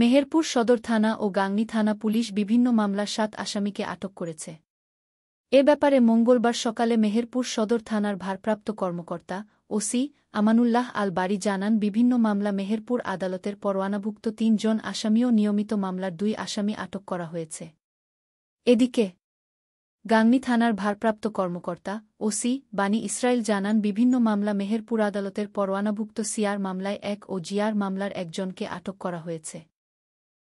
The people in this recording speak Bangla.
মেহেরপুর সদর থানা ও গাংনি থানা পুলিশ বিভিন্ন মামলা সাত আসামিকে আটক করেছে এ ব্যাপারে মঙ্গলবার সকালে মেহেরপুর সদর থানার ভারপ্রাপ্ত কর্মকর্তা ওসি আমানুল্লাহ আল বাড়ি জানান বিভিন্ন মামলা মেহেরপুর আদালতের পরোয়ানাভুক্ত তিনজন আসামিও নিয়মিত মামলার দুই আসামি আটক করা হয়েছে এদিকে গাংনি থানার ভারপ্রাপ্ত কর্মকর্তা ওসি বানি ইসরায়েল জানান বিভিন্ন মামলা মেহেরপুর আদালতের পরোয়ানাভুক্ত সিয়ার মামলায় এক ও জিয়ার মামলার একজনকে আটক করা হয়েছে